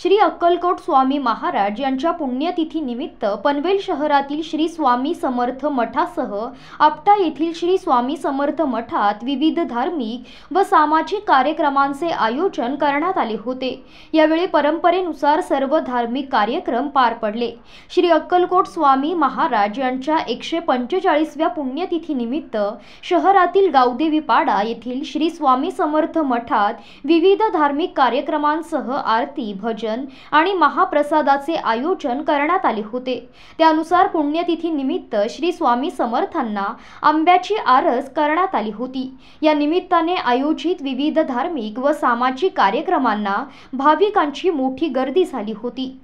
श्री अक्कलकोट स्वामी महाराज यांच्या पुण्यतिथीनिमित्त पनवेल शहरातील श्री स्वामी समर्थ मठासह आपटा येथील श्री स्वामी समर्थ मठात विविध धार्मिक व सामाजिक कार्यक्रमांचे आयोजन करण्यात आले होते यावेळी परंपरेनुसार सर्व धार्मिक कार्यक्रम पार पडले श्री अक्कलकोट स्वामी महाराज यांच्या एकशे पंचेचाळीसव्या पुण्यतिथीनिमित्त शहरातील गावदेवीपाडा येथील श्री स्वामी समर्थ मठात विविध धार्मिक कार्यक्रमांसह आरती भजन पूजन आणि महाप्रसादाचे आयोजन करण्यात आले होते त्यानुसार पुण्यतिथी निमित्त श्री स्वामी समर्थांना आंब्याची आरस करण्यात आली होती या निमित्ताने आयोजित विविध धार्मिक व सामाजिक कार्यक्रमांना भाविकांची मोठी गर्दी झाली होती